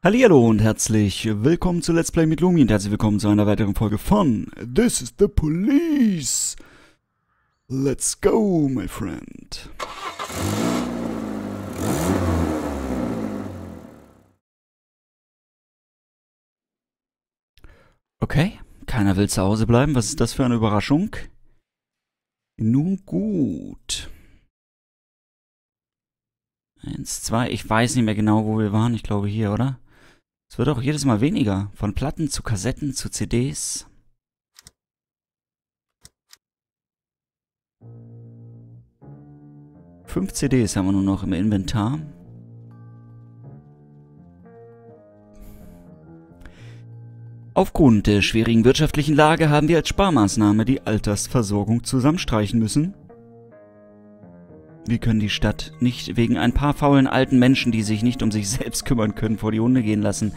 Hallo und herzlich willkommen zu Let's Play mit Lumi und herzlich willkommen zu einer weiteren Folge von This is the Police. Let's go, my friend. Okay, keiner will zu Hause bleiben. Was ist das für eine Überraschung? Nun gut. Eins, zwei. Ich weiß nicht mehr genau, wo wir waren. Ich glaube hier, oder? Es wird auch jedes Mal weniger. Von Platten zu Kassetten zu CDs. Fünf CDs haben wir nur noch im Inventar. Aufgrund der schwierigen wirtschaftlichen Lage haben wir als Sparmaßnahme die Altersversorgung zusammenstreichen müssen. Wir können die Stadt nicht wegen ein paar faulen alten Menschen, die sich nicht um sich selbst kümmern können, vor die Hunde gehen lassen.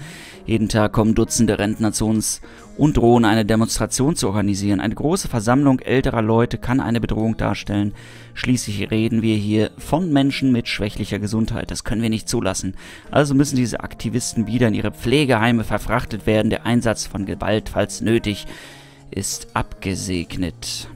Jeden Tag kommen Dutzende Rentner zu uns und drohen, eine Demonstration zu organisieren. Eine große Versammlung älterer Leute kann eine Bedrohung darstellen. Schließlich reden wir hier von Menschen mit schwächlicher Gesundheit. Das können wir nicht zulassen. Also müssen diese Aktivisten wieder in ihre Pflegeheime verfrachtet werden. Der Einsatz von Gewalt, falls nötig, ist abgesegnet.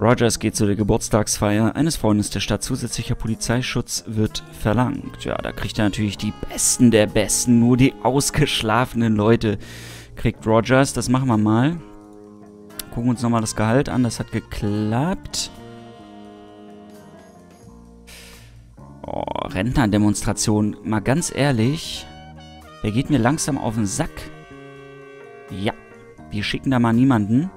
Rogers geht zu der Geburtstagsfeier eines Freundes der Stadt. Zusätzlicher Polizeischutz wird verlangt. Ja, da kriegt er natürlich die Besten der Besten, nur die ausgeschlafenen Leute kriegt Rogers. Das machen wir mal. Gucken wir uns nochmal das Gehalt an. Das hat geklappt. Oh, Rentnerdemonstration. Mal ganz ehrlich, der geht mir langsam auf den Sack. Ja, wir schicken da mal niemanden.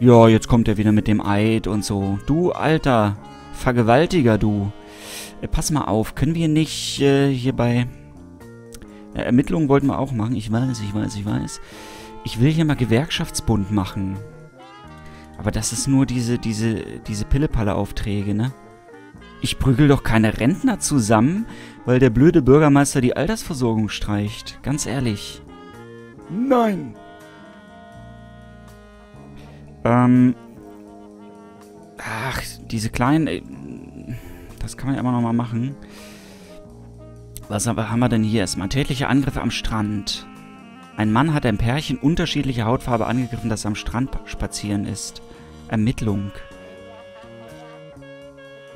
Ja, jetzt kommt er wieder mit dem Eid und so. Du, alter Vergewaltiger, du. Äh, pass mal auf, können wir nicht äh, hier bei... Äh, Ermittlungen wollten wir auch machen. Ich weiß, ich weiß, ich weiß. Ich will hier mal Gewerkschaftsbund machen. Aber das ist nur diese, diese, diese Pillepalle-Aufträge, ne? Ich prügel doch keine Rentner zusammen, weil der blöde Bürgermeister die Altersversorgung streicht. Ganz ehrlich. Nein, ähm, ach, diese kleinen... Äh, das kann man ja immer nochmal machen. Was haben wir denn hier erstmal? Tätlicher Angriff am Strand. Ein Mann hat ein Pärchen unterschiedlicher Hautfarbe angegriffen, das am Strand spazieren ist. Ermittlung.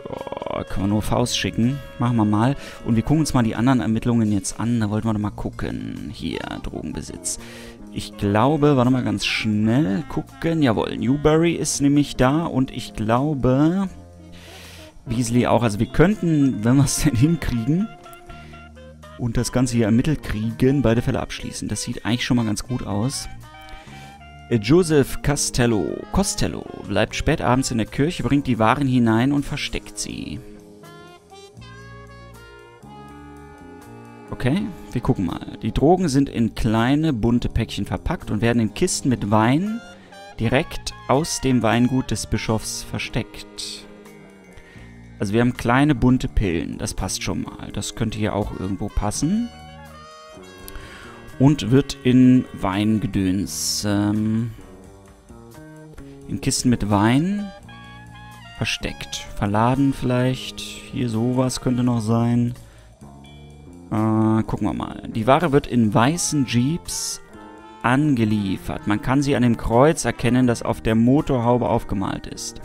Oh, können wir nur Faust schicken. Machen wir mal. Und wir gucken uns mal die anderen Ermittlungen jetzt an. Da wollten wir doch mal gucken. Hier, Drogenbesitz ich glaube, warte mal ganz schnell gucken. Jawohl, Newberry ist nämlich da und ich glaube, Beasley auch. Also wir könnten, wenn wir es denn hinkriegen und das Ganze hier ermittelt kriegen, beide Fälle abschließen. Das sieht eigentlich schon mal ganz gut aus. Äh, Joseph Castello, Costello bleibt spät abends in der Kirche, bringt die Waren hinein und versteckt sie. Okay, wir gucken mal. Die Drogen sind in kleine, bunte Päckchen verpackt und werden in Kisten mit Wein direkt aus dem Weingut des Bischofs versteckt. Also wir haben kleine, bunte Pillen. Das passt schon mal. Das könnte hier auch irgendwo passen. Und wird in Weingedöns. Ähm, in Kisten mit Wein versteckt. Verladen vielleicht. Hier sowas könnte noch sein. Äh, gucken wir mal. Die Ware wird in weißen Jeeps angeliefert. Man kann sie an dem Kreuz erkennen, das auf der Motorhaube aufgemalt ist.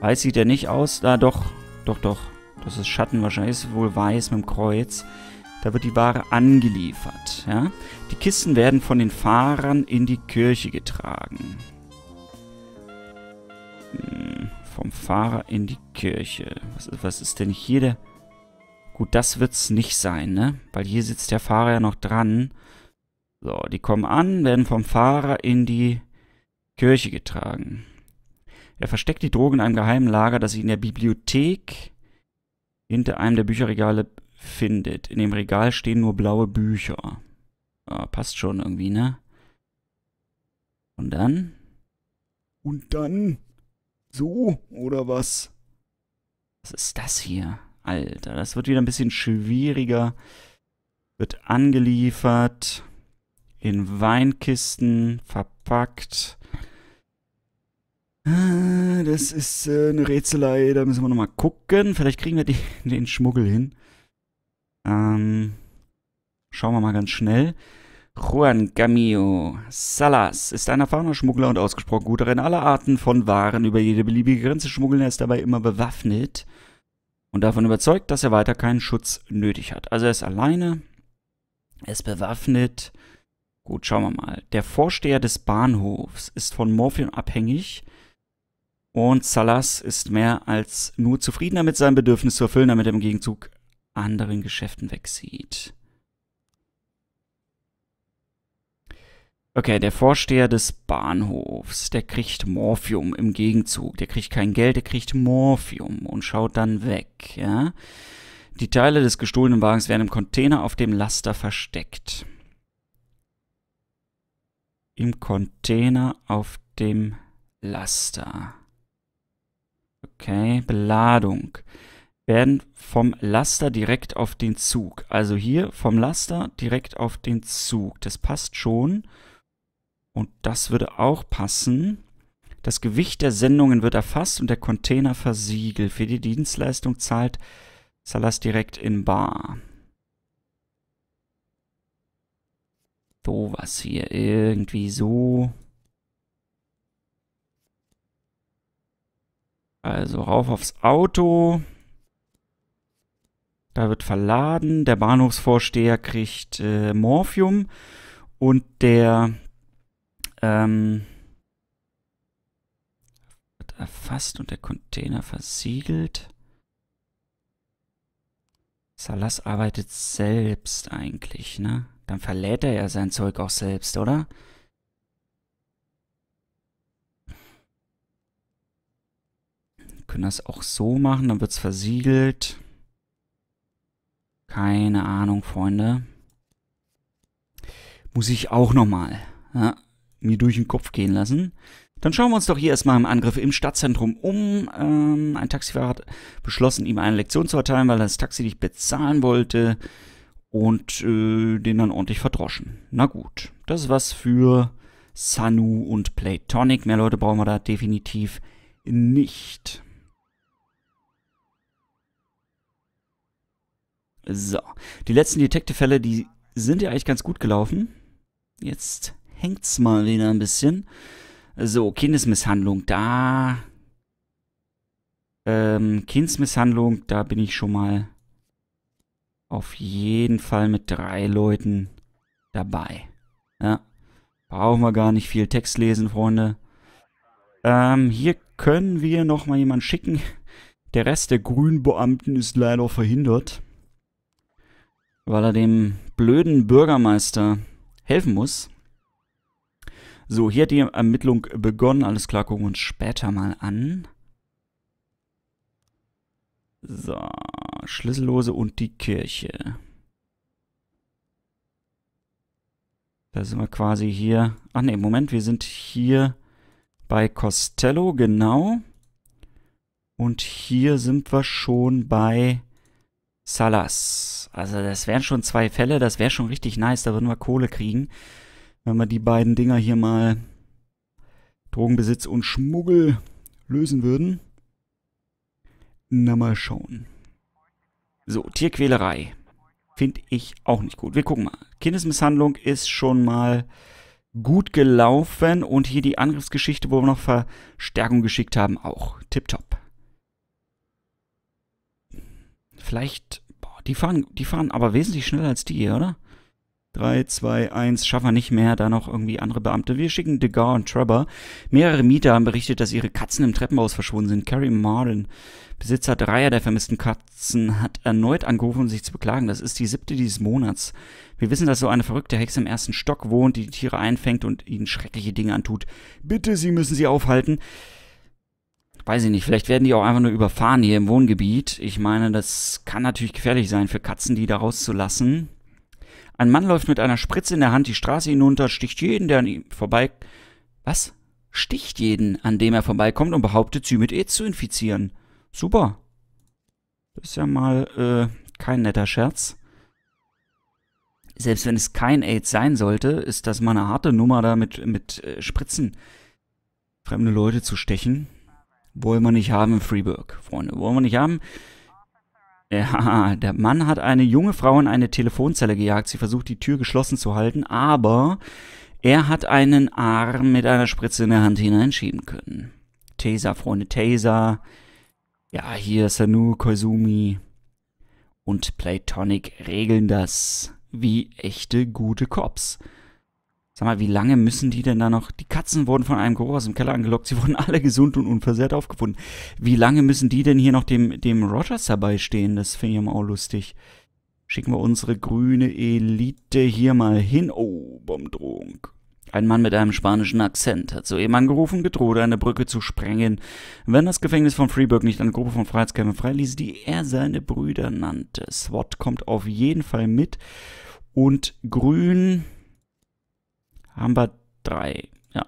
Weiß sieht er nicht aus. Da ah, doch, doch, doch. Das ist Schatten wahrscheinlich. Ist wohl weiß mit dem Kreuz. Da wird die Ware angeliefert. Ja? Die Kisten werden von den Fahrern in die Kirche getragen. Hm, vom Fahrer in die Kirche. Was, was ist denn hier der... Gut, das wird es nicht sein, ne? Weil hier sitzt der Fahrer ja noch dran. So, die kommen an, werden vom Fahrer in die Kirche getragen. Er versteckt die Drogen in einem geheimen Lager, das sich in der Bibliothek hinter einem der Bücherregale findet. In dem Regal stehen nur blaue Bücher. Ja, passt schon irgendwie, ne? Und dann? Und dann? So oder was? Was ist das hier? Alter, das wird wieder ein bisschen schwieriger. Wird angeliefert, in Weinkisten verpackt. Ah, das ist äh, eine Rätselei, da müssen wir nochmal gucken. Vielleicht kriegen wir den Schmuggel hin. Ähm, schauen wir mal ganz schnell. Juan Camillo Salas ist ein erfahrener Schmuggler und ausgesprochen guter in aller Arten von Waren über jede beliebige Grenze schmuggeln. Er ist dabei immer bewaffnet und davon überzeugt, dass er weiter keinen Schutz nötig hat. Also er ist alleine, er ist bewaffnet. Gut, schauen wir mal. Der Vorsteher des Bahnhofs ist von Morphium abhängig und Salas ist mehr als nur zufrieden damit, sein Bedürfnis zu erfüllen, damit er im Gegenzug anderen Geschäften wegsieht. Okay, der Vorsteher des Bahnhofs, der kriegt Morphium im Gegenzug. Der kriegt kein Geld, der kriegt Morphium und schaut dann weg, ja. Die Teile des gestohlenen Wagens werden im Container auf dem Laster versteckt. Im Container auf dem Laster. Okay, Beladung. Werden vom Laster direkt auf den Zug. Also hier vom Laster direkt auf den Zug. Das passt schon. Und das würde auch passen. Das Gewicht der Sendungen wird erfasst und der Container versiegelt. Für die Dienstleistung zahlt Salas direkt in Bar. So was hier irgendwie so. Also rauf aufs Auto. Da wird verladen. Der Bahnhofsvorsteher kriegt äh, Morphium. Und der ähm, wird erfasst und der Container versiegelt. Salas arbeitet selbst eigentlich, ne? Dann verlädt er ja sein Zeug auch selbst, oder? Wir können das auch so machen, dann wird es versiegelt. Keine Ahnung, Freunde. Muss ich auch nochmal. Ja mir durch den Kopf gehen lassen. Dann schauen wir uns doch hier erstmal im Angriff im Stadtzentrum um. Ähm, ein Taxifahrer hat beschlossen, ihm eine Lektion zu erteilen, weil er das Taxi nicht bezahlen wollte und äh, den dann ordentlich verdroschen. Na gut, das ist was für Sanu und Platonic. Mehr Leute brauchen wir da definitiv nicht. So, die letzten Detective-Fälle, die sind ja eigentlich ganz gut gelaufen. Jetzt hängt's mal wieder ein bisschen. So, Kindesmisshandlung, da. Ähm, Kindsmisshandlung, da bin ich schon mal auf jeden Fall mit drei Leuten dabei. Ja. Brauchen wir gar nicht viel Text lesen, Freunde. Ähm, hier können wir nochmal jemanden schicken. Der Rest der grünen Beamten ist leider verhindert. Weil er dem blöden Bürgermeister helfen muss. So, hier hat die Ermittlung begonnen. Alles klar, gucken wir uns später mal an. So, Schlüssellose und die Kirche. Da sind wir quasi hier. Ach ne, Moment, wir sind hier bei Costello, genau. Und hier sind wir schon bei Salas. Also das wären schon zwei Fälle, das wäre schon richtig nice, da würden wir Kohle kriegen. Wenn wir die beiden Dinger hier mal Drogenbesitz und Schmuggel lösen würden. Na mal schauen. So, Tierquälerei. Finde ich auch nicht gut. Wir gucken mal. Kindesmisshandlung ist schon mal gut gelaufen. Und hier die Angriffsgeschichte, wo wir noch Verstärkung geschickt haben, auch. Tipptopp. Vielleicht... Boah, die fahren, die fahren aber wesentlich schneller als die hier, oder? 3, 2, 1, schaffen wir nicht mehr, da noch irgendwie andere Beamte. Wir schicken Degar und Trevor. Mehrere Mieter haben berichtet, dass ihre Katzen im Treppenhaus verschwunden sind. Carrie Marlin, Besitzer dreier der vermissten Katzen, hat erneut angerufen, um sich zu beklagen. Das ist die siebte dieses Monats. Wir wissen, dass so eine verrückte Hexe im ersten Stock wohnt, die, die Tiere einfängt und ihnen schreckliche Dinge antut. Bitte, Sie müssen sie aufhalten. Weiß ich nicht, vielleicht werden die auch einfach nur überfahren hier im Wohngebiet. Ich meine, das kann natürlich gefährlich sein für Katzen, die da rauszulassen. Ein Mann läuft mit einer Spritze in der Hand die Straße hinunter, sticht jeden, der an ihm vorbei... Was? Sticht jeden, an dem er vorbeikommt und behauptet, sie mit AIDS zu infizieren. Super. Das ist ja mal äh, kein netter Scherz. Selbst wenn es kein AIDS sein sollte, ist das mal eine harte Nummer da mit, mit äh, Spritzen fremde Leute zu stechen. Wollen wir nicht haben in Freeburg, Freunde. Wollen wir nicht haben. Ja, der Mann hat eine junge Frau in eine Telefonzelle gejagt. Sie versucht, die Tür geschlossen zu halten, aber er hat einen Arm mit einer Spritze in der Hand hineinschieben können. Taser, Freunde, Taser. Ja, hier ist Sanu, Koizumi und Platonic regeln das wie echte gute Cops. Sag mal, wie lange müssen die denn da noch? Die Katzen wurden von einem Geruch aus dem Keller angelockt. Sie wurden alle gesund und unversehrt aufgefunden. Wie lange müssen die denn hier noch dem, dem Rogers dabei stehen? Das finde ich immer auch lustig. Schicken wir unsere grüne Elite hier mal hin. Oh, Bombdrohung. Ein Mann mit einem spanischen Akzent hat soeben angerufen, gedroht, eine Brücke zu sprengen, wenn das Gefängnis von Freeburg nicht eine Gruppe von Freiheitskämpfern freiließ, die er seine Brüder nannte. SWAT kommt auf jeden Fall mit. Und Grün, haben wir drei. Ja.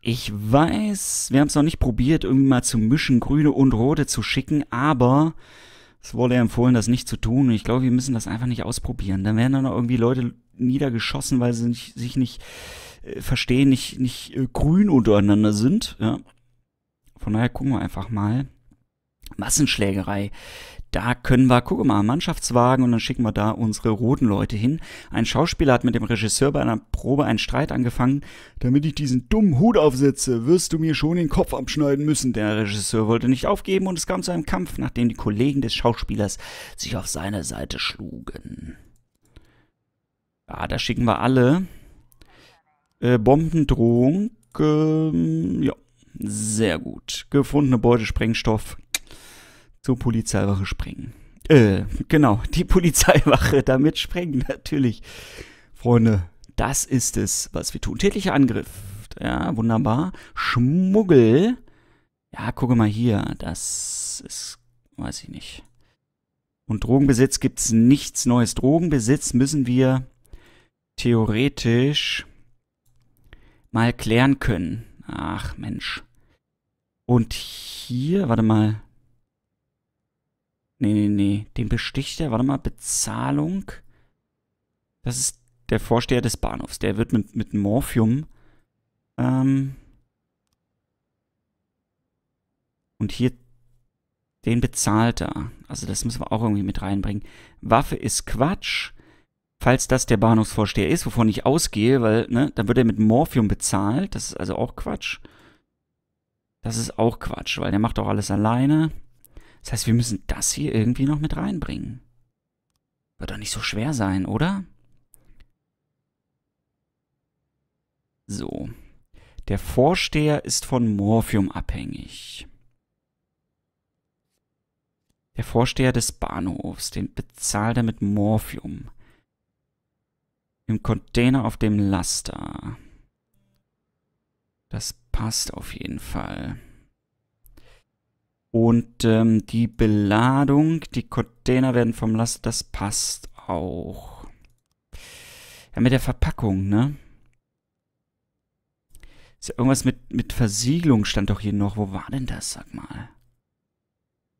Ich weiß, wir haben es noch nicht probiert, irgendwie mal zu mischen, grüne und rote zu schicken, aber es wurde ja empfohlen, das nicht zu tun. Und ich glaube, wir müssen das einfach nicht ausprobieren. Dann werden dann noch irgendwie Leute niedergeschossen, weil sie nicht, sich nicht äh, verstehen, nicht, nicht äh, grün untereinander sind. Ja. Von daher gucken wir einfach mal. Massenschlägerei. Da können wir, gucken wir mal, Mannschaftswagen und dann schicken wir da unsere roten Leute hin. Ein Schauspieler hat mit dem Regisseur bei einer Probe einen Streit angefangen. Damit ich diesen dummen Hut aufsetze, wirst du mir schon den Kopf abschneiden müssen. Der Regisseur wollte nicht aufgeben und es kam zu einem Kampf, nachdem die Kollegen des Schauspielers sich auf seine Seite schlugen. Ah, da schicken wir alle. Äh, Bombendrohung. Ähm, ja, sehr gut. Gefundene Beutesprengstoff zur Polizeiwache sprengen. Äh, genau, die Polizeiwache damit sprengen, natürlich. Freunde, das ist es, was wir tun. Tätlicher Angriff. Ja, wunderbar. Schmuggel. Ja, gucke mal hier. Das ist, weiß ich nicht. Und Drogenbesitz gibt es nichts Neues. Drogenbesitz müssen wir theoretisch mal klären können. Ach Mensch. Und hier, warte mal. Nee, nee, nee. Den besticht er. Warte mal, Bezahlung. Das ist der Vorsteher des Bahnhofs. Der wird mit, mit Morphium. Ähm, und hier den bezahlt er. Also das müssen wir auch irgendwie mit reinbringen. Waffe ist Quatsch. Falls das der Bahnhofsvorsteher ist, wovon ich ausgehe, weil, ne, dann wird er mit Morphium bezahlt. Das ist also auch Quatsch. Das ist auch Quatsch, weil der macht auch alles alleine. Das heißt, wir müssen das hier irgendwie noch mit reinbringen. Wird doch nicht so schwer sein, oder? So. Der Vorsteher ist von Morphium abhängig. Der Vorsteher des Bahnhofs, den bezahlt er mit Morphium. Im Container auf dem Laster. Das passt auf jeden Fall. Und ähm, die Beladung, die Container werden vom Last, das passt auch. Ja, mit der Verpackung, ne? Ist ja irgendwas mit, mit Versiegelung stand doch hier noch. Wo war denn das, sag mal?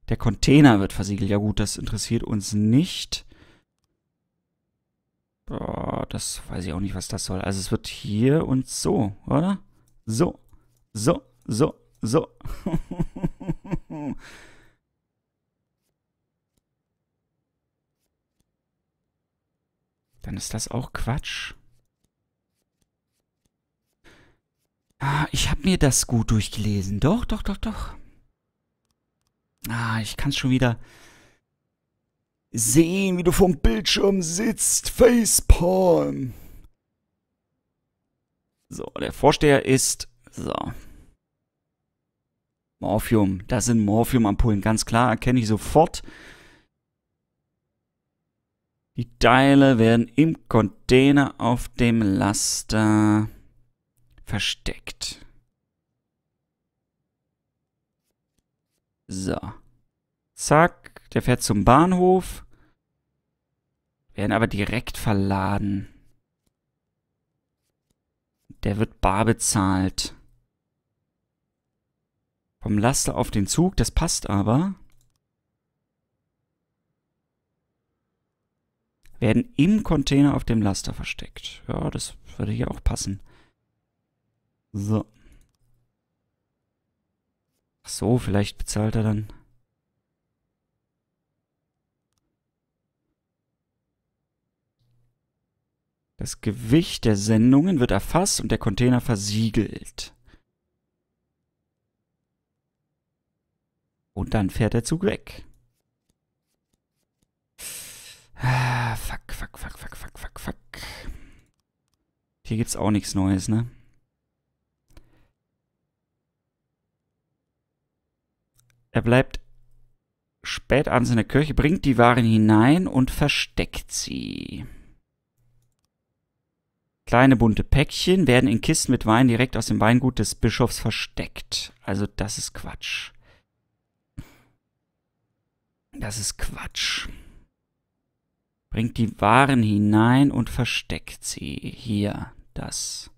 Der Container wird versiegelt. Ja gut, das interessiert uns nicht. Boah, das weiß ich auch nicht, was das soll. Also es wird hier und so, oder? So, so, so, so. Dann ist das auch Quatsch. Ah, ich habe mir das gut durchgelesen. Doch, doch, doch, doch. Ah, ich kann es schon wieder sehen, wie du vom Bildschirm sitzt. Facepalm. So, der Vorsteher ist... So, Morphium. Das sind Morphium-Ampullen, ganz klar, erkenne ich sofort. Die Teile werden im Container auf dem Laster versteckt. So. Zack, der fährt zum Bahnhof. Werden aber direkt verladen. Der wird bar bezahlt. Vom Laster auf den Zug, das passt aber. Werden im Container auf dem Laster versteckt. Ja, das würde hier auch passen. So. Ach so, vielleicht bezahlt er dann. Das Gewicht der Sendungen wird erfasst und der Container versiegelt. Und dann fährt der Zug weg. Ah, fuck, fuck, fuck, fuck, fuck, fuck, fuck. Hier gibt's auch nichts Neues, ne? Er bleibt spät abends in der Kirche, bringt die Waren hinein und versteckt sie. Kleine bunte Päckchen werden in Kisten mit Wein direkt aus dem Weingut des Bischofs versteckt. Also das ist Quatsch. Das ist Quatsch. Bringt die Waren hinein und versteckt sie. Hier, das.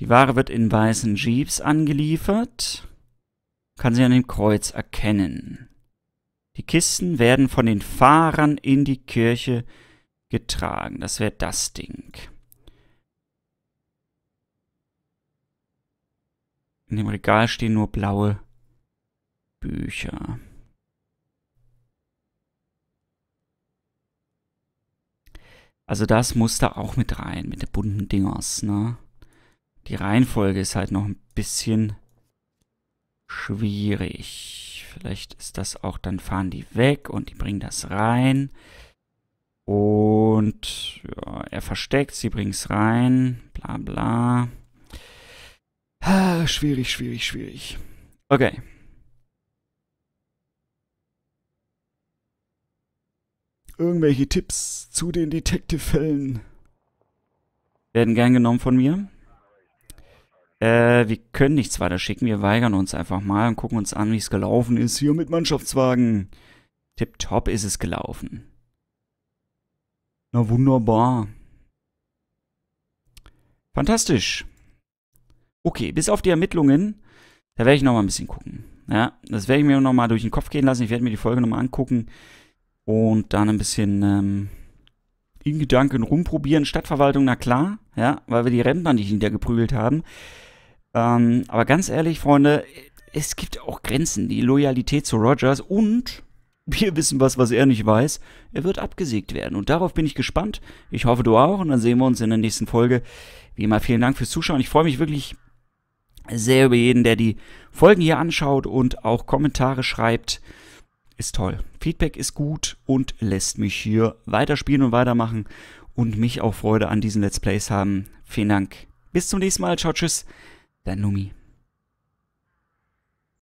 Die Ware wird in weißen Jeeps angeliefert. Kann sie an dem Kreuz erkennen. Die Kisten werden von den Fahrern in die Kirche getragen. Das wäre das Ding. In dem Regal stehen nur blaue Bücher. Also das muss da auch mit rein, mit den bunten Dingers, ne? Die Reihenfolge ist halt noch ein bisschen schwierig. Vielleicht ist das auch, dann fahren die weg und die bringen das rein. Und ja, er versteckt, sie bringen es rein. Bla bla. Ah, schwierig, schwierig, schwierig. Okay. irgendwelche Tipps zu den Detective-Fällen werden gern genommen von mir. Äh, wir können nichts weiter schicken. Wir weigern uns einfach mal und gucken uns an, wie es gelaufen ist. Hier mit Mannschaftswagen. Tipptopp ist es gelaufen. Na wunderbar. Fantastisch. Okay, bis auf die Ermittlungen. Da werde ich nochmal ein bisschen gucken. Ja, das werde ich mir nochmal durch den Kopf gehen lassen. Ich werde mir die Folge nochmal angucken und dann ein bisschen ähm, in Gedanken rumprobieren. Stadtverwaltung, na klar, ja, weil wir die Rentner nicht hintergeprügelt haben. Ähm, aber ganz ehrlich, Freunde, es gibt auch Grenzen. Die Loyalität zu Rogers und wir wissen was, was er nicht weiß. Er wird abgesägt werden. Und darauf bin ich gespannt. Ich hoffe, du auch. Und dann sehen wir uns in der nächsten Folge. Wie immer, vielen Dank fürs Zuschauen. Ich freue mich wirklich sehr über jeden, der die Folgen hier anschaut und auch Kommentare schreibt ist toll. Feedback ist gut und lässt mich hier weiterspielen und weitermachen und mich auch Freude an diesen Let's Plays haben. Vielen Dank. Bis zum nächsten Mal. Ciao, tschüss. Dein Lumi.